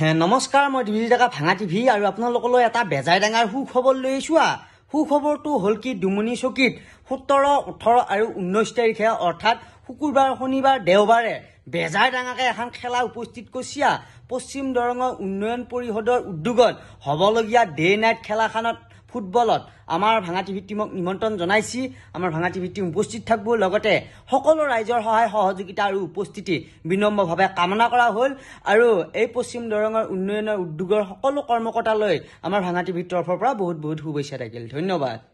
নমস্কাৰ মই ডিবি ডেকা ভাঙা টিভি আৰু আপোনালোকলৈ এটা বেজাই ডাঙৰ সুখবৰ লৈ চোৱা সুখবৰটো হ'ল কি ডুমনি চকীত সোতৰ ওঠৰ আৰু ঊনৈছ তাৰিখে অৰ্থাৎ শুকুৰবাৰ শনিবাৰ দেওবাৰে বেজাৰ ডাঙাকৈ এখন খেলা উপস্থিত কৰিছিয়া পশ্চিম দৰঙৰ উন্নয়ন পৰিষদৰ উদ্যোগত হ'বলগীয়া ডে নাইট খেলাখনত ফুটবলত আমাৰ ভাঙাটি ভিত্তিমক নিমন্ত্ৰণ জনাইছি আমাৰ ভাঙাটি ভিত্তিম উপস্থিত থাকিব লগতে সকলো ৰাইজৰ সহায় সহযোগিতা আৰু উপস্থিতি বিনম্ৰভাৱে কামনা কৰা হ'ল আৰু এই পশ্চিম দৰঙৰ উন্নয়নৰ উদ্যোগৰ সকলো কৰ্মকৰ্তালৈ আমাৰ ভাঙাটি ভিত্তৰ তৰফৰ পৰা বহুত বহুত শুভেচ্ছা থাকিল ধন্যবাদ